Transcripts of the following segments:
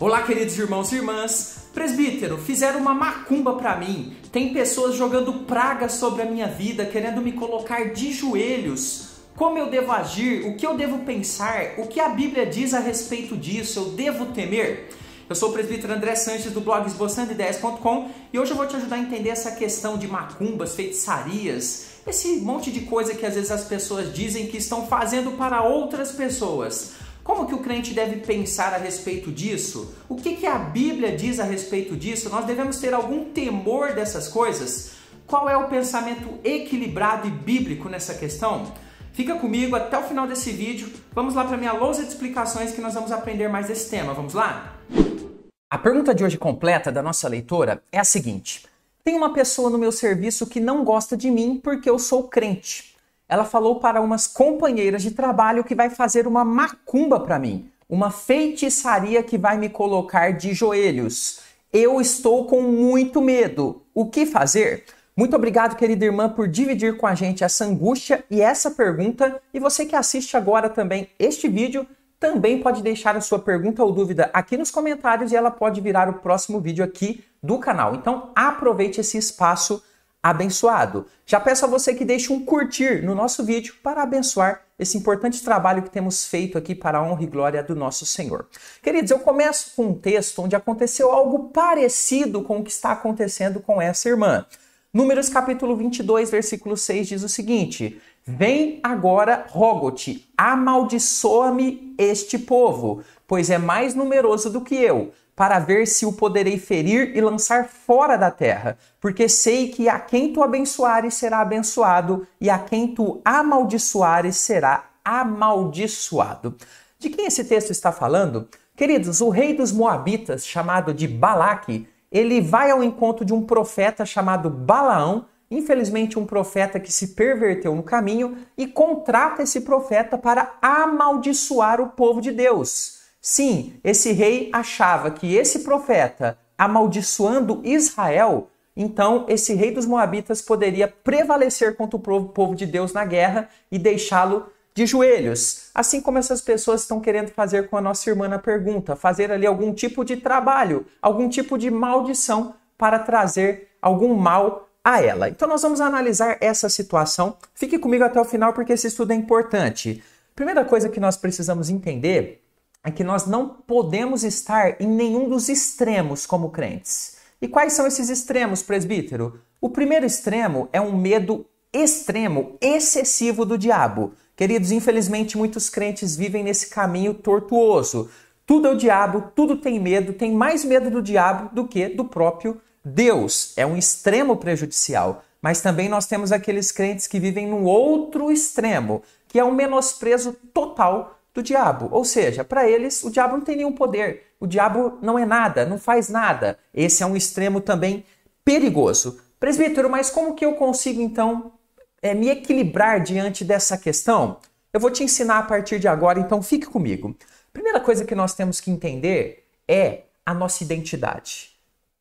Olá, queridos irmãos e irmãs. Presbítero, fizeram uma macumba para mim. Tem pessoas jogando praga sobre a minha vida, querendo me colocar de joelhos. Como eu devo agir? O que eu devo pensar? O que a Bíblia diz a respeito disso? Eu devo temer? Eu sou o presbítero André Sanches do blog esboçandoideias.com e hoje eu vou te ajudar a entender essa questão de macumbas, feitiçarias, esse monte de coisa que às vezes as pessoas dizem que estão fazendo para outras pessoas. Como que o crente deve pensar a respeito disso? O que, que a Bíblia diz a respeito disso? Nós devemos ter algum temor dessas coisas? Qual é o pensamento equilibrado e bíblico nessa questão? Fica comigo até o final desse vídeo. Vamos lá para minha lousa de explicações que nós vamos aprender mais desse tema. Vamos lá? A pergunta de hoje completa da nossa leitora é a seguinte: Tem uma pessoa no meu serviço que não gosta de mim porque eu sou crente ela falou para umas companheiras de trabalho que vai fazer uma macumba para mim, uma feitiçaria que vai me colocar de joelhos. Eu estou com muito medo. O que fazer? Muito obrigado, querida irmã, por dividir com a gente essa angústia e essa pergunta. E você que assiste agora também este vídeo, também pode deixar a sua pergunta ou dúvida aqui nos comentários e ela pode virar o próximo vídeo aqui do canal. Então aproveite esse espaço abençoado. Já peço a você que deixe um curtir no nosso vídeo para abençoar esse importante trabalho que temos feito aqui para a honra e glória do nosso Senhor. Queridos, eu começo com um texto onde aconteceu algo parecido com o que está acontecendo com essa irmã. Números capítulo 22, versículo 6 diz o seguinte: Vem agora, rogo-te, amaldiçoa-me este povo, pois é mais numeroso do que eu para ver se o poderei ferir e lançar fora da terra, porque sei que a quem tu abençoares será abençoado, e a quem tu amaldiçoares será amaldiçoado. De quem esse texto está falando? Queridos, o rei dos Moabitas, chamado de Balaque, ele vai ao encontro de um profeta chamado Balaão, infelizmente um profeta que se perverteu no caminho, e contrata esse profeta para amaldiçoar o povo de Deus. Sim, esse rei achava que esse profeta, amaldiçoando Israel, então esse rei dos Moabitas poderia prevalecer contra o povo de Deus na guerra e deixá-lo de joelhos. Assim como essas pessoas estão querendo fazer com a nossa irmã na pergunta, fazer ali algum tipo de trabalho, algum tipo de maldição para trazer algum mal a ela. Então nós vamos analisar essa situação. Fique comigo até o final porque esse estudo é importante. Primeira coisa que nós precisamos entender é que nós não podemos estar em nenhum dos extremos como crentes. E quais são esses extremos, presbítero? O primeiro extremo é um medo extremo, excessivo do diabo. Queridos, infelizmente muitos crentes vivem nesse caminho tortuoso. Tudo é o diabo, tudo tem medo, tem mais medo do diabo do que do próprio Deus. É um extremo prejudicial. Mas também nós temos aqueles crentes que vivem no outro extremo, que é um menosprezo total do diabo. Ou seja, para eles, o diabo não tem nenhum poder, o diabo não é nada, não faz nada. Esse é um extremo também perigoso. Presbítero, mas como que eu consigo então é, me equilibrar diante dessa questão? Eu vou te ensinar a partir de agora, então fique comigo. Primeira coisa que nós temos que entender é a nossa identidade.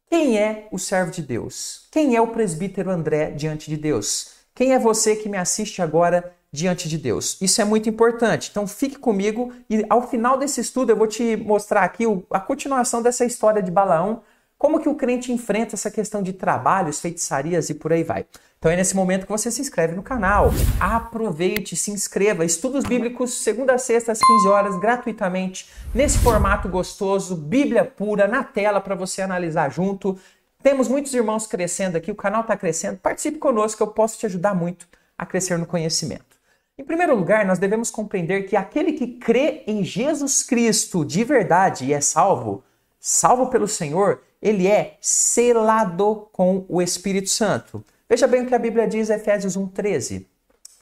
Quem é o servo de Deus? Quem é o presbítero André diante de Deus? Quem é você que me assiste agora diante de Deus. Isso é muito importante. Então fique comigo e ao final desse estudo eu vou te mostrar aqui a continuação dessa história de Balaão, como que o crente enfrenta essa questão de trabalhos, feitiçarias e por aí vai. Então é nesse momento que você se inscreve no canal. Aproveite, se inscreva. Estudos bíblicos, segunda a sexta, às 15 horas, gratuitamente, nesse formato gostoso, Bíblia pura, na tela para você analisar junto. Temos muitos irmãos crescendo aqui, o canal está crescendo. Participe conosco, eu posso te ajudar muito a crescer no conhecimento. Em primeiro lugar, nós devemos compreender que aquele que crê em Jesus Cristo de verdade e é salvo, salvo pelo Senhor, ele é selado com o Espírito Santo. Veja bem o que a Bíblia diz em Efésios 1:13,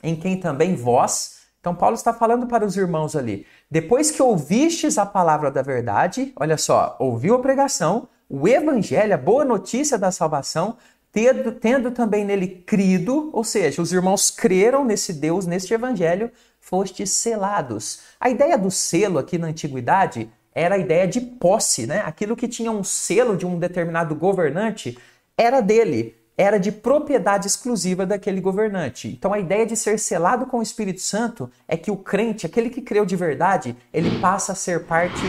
em quem também vós, então Paulo está falando para os irmãos ali, depois que ouvistes a palavra da verdade, olha só, ouviu a pregação, o evangelho, a boa notícia da salvação, tendo, tendo também nele crido, ou seja, os irmãos creram nesse Deus, neste evangelho, fostes selados. A ideia do selo aqui na antiguidade era a ideia de posse, né? Aquilo que tinha um selo de um determinado governante era dele, era de propriedade exclusiva daquele governante. Então a ideia de ser selado com o Espírito Santo é que o crente, aquele que creu de verdade, ele passa a ser parte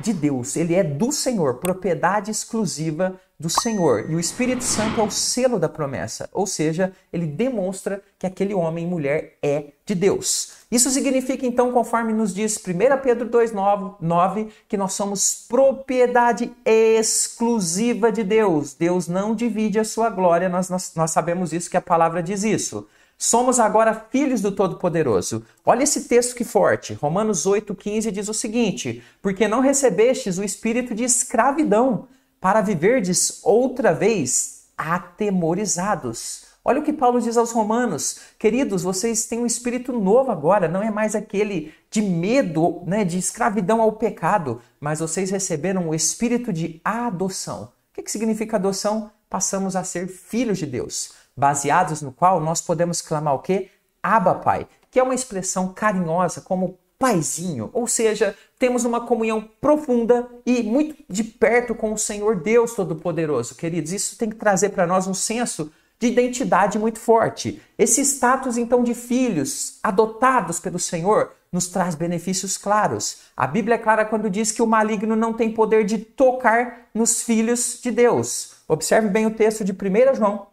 de Deus, ele é do Senhor, propriedade exclusiva do Senhor. E o Espírito Santo é o selo da promessa, ou seja, ele demonstra que aquele homem e mulher é de Deus. Isso significa, então, conforme nos diz 1 Pedro 2,9, que nós somos propriedade exclusiva de Deus. Deus não divide a sua glória, nós, nós, nós sabemos isso, que a palavra diz isso. Somos agora filhos do Todo-Poderoso. Olha esse texto que forte. Romanos 8,15 diz o seguinte: Porque não recebestes o espírito de escravidão para viverdes outra vez atemorizados. Olha o que Paulo diz aos Romanos: Queridos, vocês têm um espírito novo agora, não é mais aquele de medo, né, de escravidão ao pecado, mas vocês receberam o espírito de adoção. O que, que significa adoção? Passamos a ser filhos de Deus, baseados no qual nós podemos clamar o quê? Abba, Pai, que é uma expressão carinhosa, como paizinho, ou seja, temos uma comunhão profunda e muito de perto com o Senhor Deus Todo-Poderoso. Queridos, isso tem que trazer para nós um senso de identidade muito forte. Esse status, então, de filhos adotados pelo Senhor nos traz benefícios claros. A Bíblia é clara quando diz que o maligno não tem poder de tocar nos filhos de Deus. Observe bem o texto de 1 João,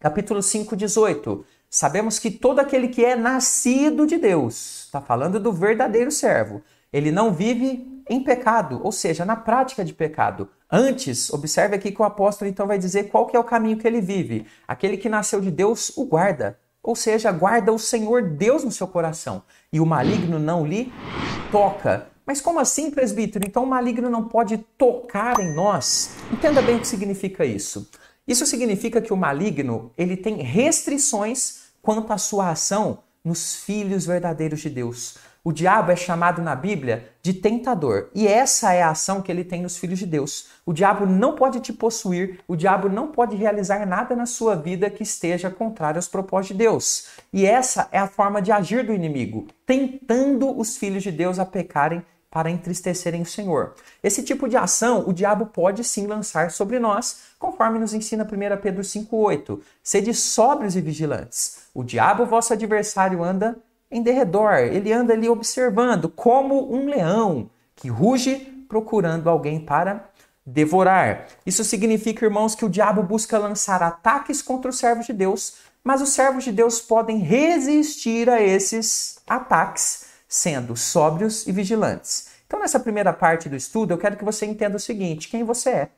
capítulo 5, 18. Sabemos que todo aquele que é nascido de Deus, está falando do verdadeiro servo, ele não vive em pecado, ou seja, na prática de pecado. Antes, observe aqui que o apóstolo então vai dizer qual que é o caminho que ele vive. Aquele que nasceu de Deus o guarda, ou seja, guarda o Senhor Deus no seu coração, e o maligno não lhe toca. Mas como assim, presbítero? Então o maligno não pode tocar em nós? Entenda bem o que significa isso. Isso significa que o maligno, ele tem restrições quanto à sua ação nos filhos verdadeiros de Deus. O diabo é chamado na Bíblia de tentador, e essa é a ação que ele tem nos filhos de Deus. O diabo não pode te possuir, o diabo não pode realizar nada na sua vida que esteja contrário aos propósitos de Deus. E essa é a forma de agir do inimigo, tentando os filhos de Deus a pecarem para entristecerem o Senhor. Esse tipo de ação o diabo pode sim lançar sobre nós, conforme nos ensina 1 Pedro 5,8. Sede sóbrios e vigilantes. O diabo, vosso adversário, anda em derredor, ele anda ali observando, como um leão que ruge procurando alguém para devorar. Isso significa, irmãos, que o diabo busca lançar ataques contra os servos de Deus, mas os servos de Deus podem resistir a esses ataques sendo sóbrios e vigilantes. Então, nessa primeira parte do estudo, eu quero que você entenda o seguinte: quem você é.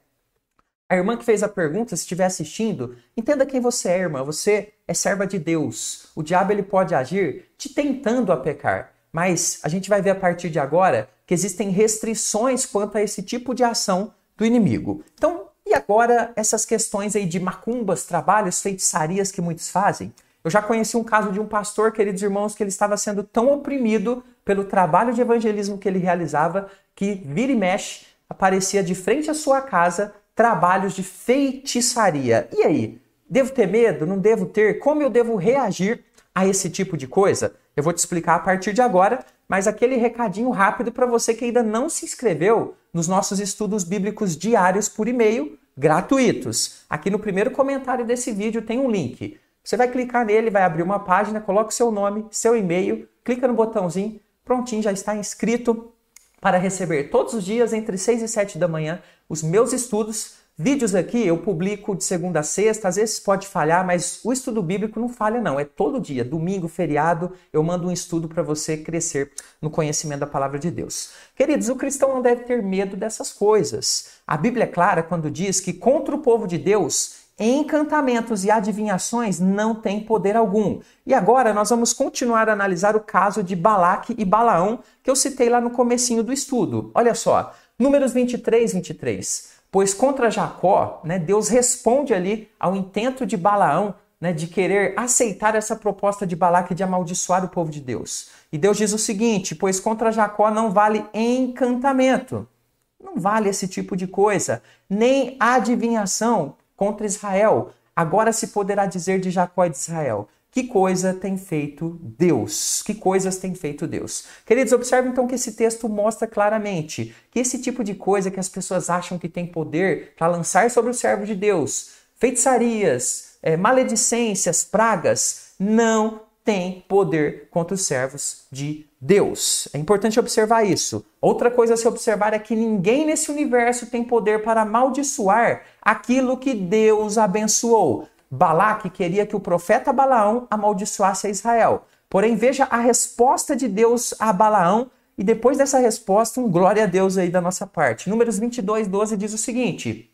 A irmã que fez a pergunta, se estiver assistindo, entenda quem você é, irmã. Você é serva de Deus. O diabo ele pode agir te tentando a pecar, mas a gente vai ver a partir de agora que existem restrições quanto a esse tipo de ação do inimigo. Então, e agora essas questões aí de macumbas, trabalhos, feitiçarias que muitos fazem? Eu já conheci um caso de um pastor, queridos irmãos, que ele estava sendo tão oprimido pelo trabalho de evangelismo que ele realizava que vira e mexe aparecia de frente à sua casa trabalhos de feitiçaria. E aí? Devo ter medo? Não devo ter? Como eu devo reagir a esse tipo de coisa? Eu vou te explicar a partir de agora, mas aquele recadinho rápido para você que ainda não se inscreveu nos nossos estudos bíblicos diários por e-mail gratuitos. Aqui no primeiro comentário desse vídeo tem um link. Você vai clicar nele, vai abrir uma página, coloca seu nome, seu e-mail, clica no botãozinho, prontinho, já está inscrito para receber todos os dias, entre 6 e 7 da manhã, os meus estudos. Vídeos aqui eu publico de segunda a sexta, às vezes pode falhar, mas o estudo bíblico não falha, não. É todo dia, domingo, feriado, eu mando um estudo para você crescer no conhecimento da palavra de Deus. Queridos, o cristão não deve ter medo dessas coisas. A Bíblia é clara quando diz que contra o povo de Deus Encantamentos e adivinhações não têm poder algum. E agora nós vamos continuar a analisar o caso de Balaque e Balaão, que eu citei lá no comecinho do estudo. Olha só, números 23, 23. Pois contra Jacó, né, Deus responde ali ao intento de Balaão né, de querer aceitar essa proposta de Balaque de amaldiçoar o povo de Deus. E Deus diz o seguinte: pois contra Jacó não vale encantamento. Não vale esse tipo de coisa, nem adivinhação, contra Israel. Agora se poderá dizer de Jacó e de Israel: que coisa tem feito Deus? Que coisas tem feito Deus? Queridos, observe então que esse texto mostra claramente que esse tipo de coisa que as pessoas acham que tem poder para lançar sobre o servo de Deus, feitiçarias, é, maledicências, pragas, não tem poder contra os servos de Deus. É importante observar isso. Outra coisa a se observar é que ninguém nesse universo tem poder para amaldiçoar aquilo que Deus abençoou. Balaque queria que o profeta Balaão amaldiçoasse a Israel. Porém, veja a resposta de Deus a Balaão e depois dessa resposta, um glória a Deus aí da nossa parte. Números 22, 12 diz o seguinte: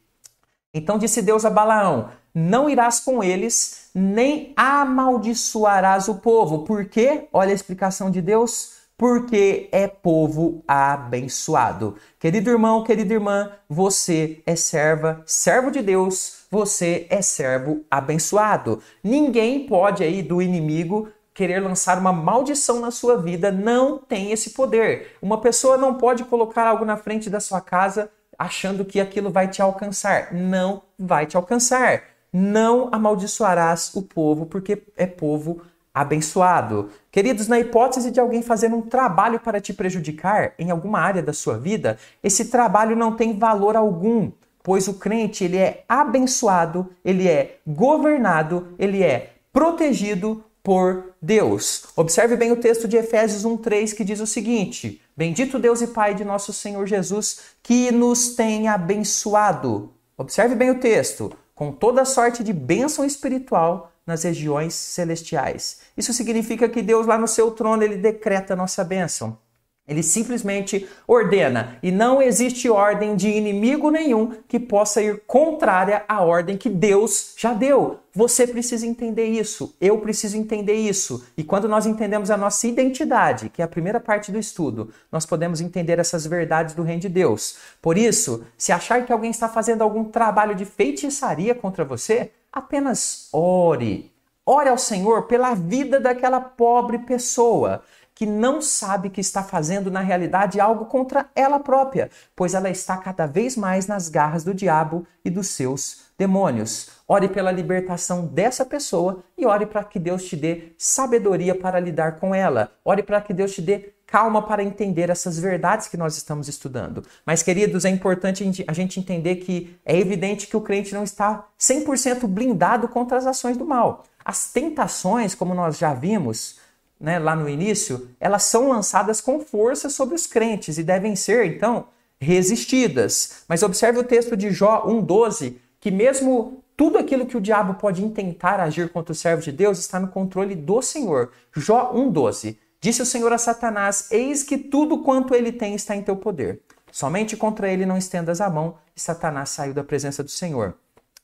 Então disse Deus a Balaão: não irás com eles, nem amaldiçoarás o povo. Por quê? Olha a explicação de Deus. Porque é povo abençoado. Querido irmão, querida irmã, você é serva, servo de Deus, você é servo abençoado. Ninguém pode aí do inimigo querer lançar uma maldição na sua vida não tem esse poder. Uma pessoa não pode colocar algo na frente da sua casa achando que aquilo vai te alcançar. Não vai te alcançar não amaldiçoarás o povo, porque é povo abençoado. Queridos, na hipótese de alguém fazer um trabalho para te prejudicar em alguma área da sua vida, esse trabalho não tem valor algum, pois o crente, ele é abençoado, ele é governado, ele é protegido por Deus. Observe bem o texto de Efésios 1:3 que diz o seguinte: Bendito Deus e Pai de nosso Senhor Jesus, que nos tem abençoado. Observe bem o texto com toda sorte de bênção espiritual nas regiões celestiais. Isso significa que Deus lá no seu trono ele decreta a nossa bênção. Ele simplesmente ordena, e não existe ordem de inimigo nenhum que possa ir contrária à ordem que Deus já deu. Você precisa entender isso, eu preciso entender isso. E quando nós entendemos a nossa identidade, que é a primeira parte do estudo, nós podemos entender essas verdades do reino de Deus. Por isso, se achar que alguém está fazendo algum trabalho de feitiçaria contra você, apenas ore. Ore ao Senhor pela vida daquela pobre pessoa que não sabe que está fazendo na realidade algo contra ela própria, pois ela está cada vez mais nas garras do diabo e dos seus demônios. Ore pela libertação dessa pessoa e ore para que Deus te dê sabedoria para lidar com ela. Ore para que Deus te dê calma para entender essas verdades que nós estamos estudando. Mas, queridos, é importante a gente entender que é evidente que o crente não está 100% blindado contra as ações do mal. As tentações, como nós já vimos, né, lá no início, elas são lançadas com força sobre os crentes e devem ser, então, resistidas. Mas observe o texto de Jó 1,12, que mesmo tudo aquilo que o diabo pode intentar agir contra o servo de Deus está no controle do Senhor. Jó 1,12. Disse o Senhor a Satanás: Eis que tudo quanto ele tem está em teu poder. Somente contra ele não estendas a mão. E Satanás saiu da presença do Senhor.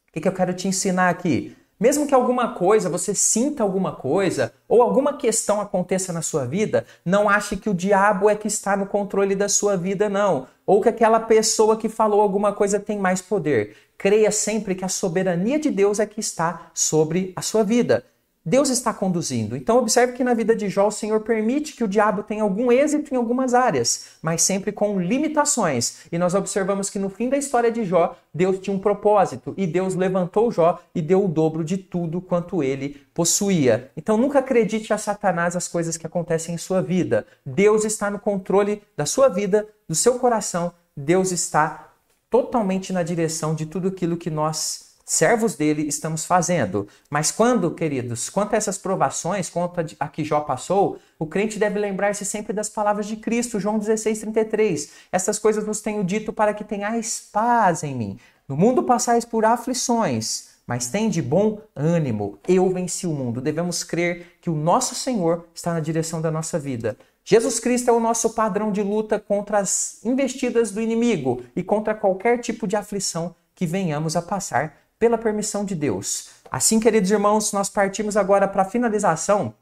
O que, que eu quero te ensinar aqui? Mesmo que alguma coisa, você sinta alguma coisa, ou alguma questão aconteça na sua vida, não ache que o diabo é que está no controle da sua vida, não. Ou que aquela pessoa que falou alguma coisa tem mais poder. Creia sempre que a soberania de Deus é que está sobre a sua vida. Deus está conduzindo. Então, observe que na vida de Jó, o Senhor permite que o diabo tenha algum êxito em algumas áreas, mas sempre com limitações. E nós observamos que no fim da história de Jó, Deus tinha um propósito e Deus levantou Jó e deu o dobro de tudo quanto ele possuía. Então, nunca acredite a Satanás as coisas que acontecem em sua vida. Deus está no controle da sua vida, do seu coração. Deus está totalmente na direção de tudo aquilo que nós servos dele estamos fazendo. Mas quando, queridos, quanto a essas provações, quanto a que Jó passou, o crente deve lembrar-se sempre das palavras de Cristo, João 16, 33. Essas coisas vos tenho dito para que tenhais paz em mim. No mundo passais por aflições, mas tem de bom ânimo. Eu venci o mundo. Devemos crer que o nosso Senhor está na direção da nossa vida. Jesus Cristo é o nosso padrão de luta contra as investidas do inimigo e contra qualquer tipo de aflição que venhamos a passar pela permissão de Deus. Assim, queridos irmãos, nós partimos agora para a finalização,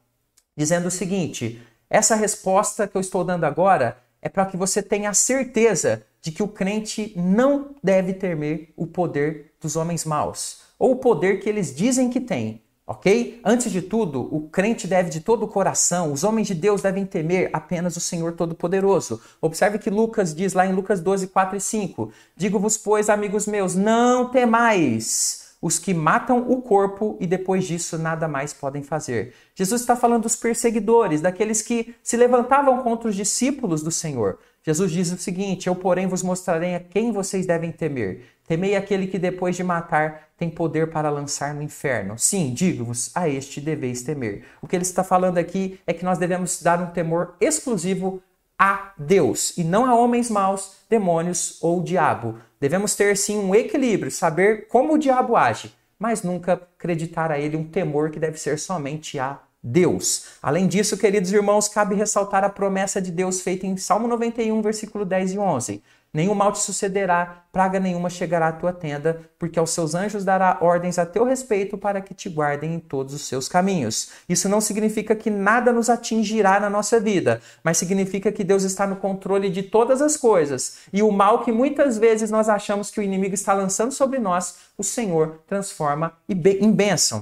dizendo o seguinte: essa resposta que eu estou dando agora é para que você tenha a certeza de que o crente não deve temer o poder dos homens maus, ou o poder que eles dizem que tem, Ok? Antes de tudo, o crente deve de todo o coração, os homens de Deus devem temer apenas o Senhor Todo-Poderoso. Observe que Lucas diz lá em Lucas 12, 4 e 5: Digo-vos, pois, amigos meus, não temais os que matam o corpo e depois disso nada mais podem fazer. Jesus está falando dos perseguidores, daqueles que se levantavam contra os discípulos do Senhor. Jesus diz o seguinte: Eu, porém, vos mostrarei a quem vocês devem temer. Temei aquele que depois de matar tem poder para lançar no inferno. Sim, digo-vos, a este deveis temer. O que ele está falando aqui é que nós devemos dar um temor exclusivo a Deus e não a homens maus, demônios ou diabo. Devemos ter sim um equilíbrio, saber como o diabo age, mas nunca acreditar a ele um temor que deve ser somente a Deus. Além disso, queridos irmãos, cabe ressaltar a promessa de Deus feita em Salmo 91, versículo 10 e 11. Nenhum mal te sucederá, praga nenhuma chegará à tua tenda, porque aos seus anjos dará ordens a teu respeito para que te guardem em todos os seus caminhos. Isso não significa que nada nos atingirá na nossa vida, mas significa que Deus está no controle de todas as coisas. E o mal que muitas vezes nós achamos que o inimigo está lançando sobre nós, o Senhor transforma em bênção.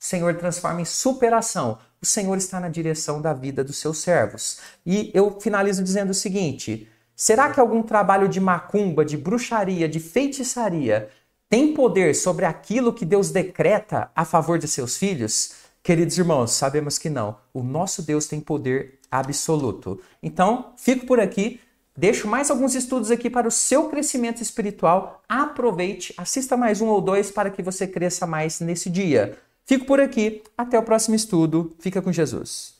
O Senhor transforma em superação. O Senhor está na direção da vida dos seus servos. E eu finalizo dizendo o seguinte: Será que algum trabalho de macumba, de bruxaria, de feitiçaria tem poder sobre aquilo que Deus decreta a favor de seus filhos? Queridos irmãos, sabemos que não. O nosso Deus tem poder absoluto. Então, fico por aqui. Deixo mais alguns estudos aqui para o seu crescimento espiritual. Aproveite, assista mais um ou dois para que você cresça mais nesse dia. Fico por aqui. Até o próximo estudo. Fica com Jesus.